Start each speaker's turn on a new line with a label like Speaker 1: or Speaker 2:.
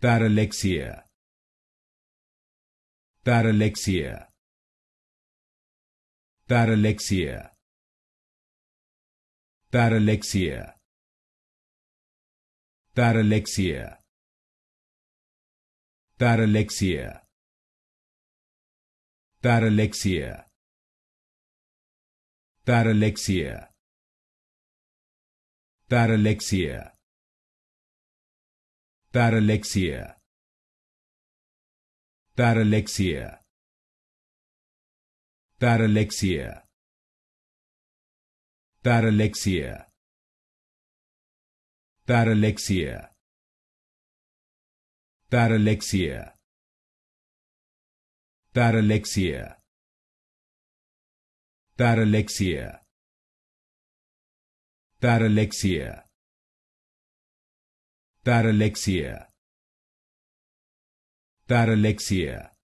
Speaker 1: Paralexia. Paralexia. Paralexia. Paralexia. Paralexia. Paralexia. Paralexia. Paralexia. Paralexia. Paralexia. Paralexia. Paralexia. Paralexia. Paralexia. Paralexia. Paralexia. Paralexia. Paralexia. Paralexia. Paralexia.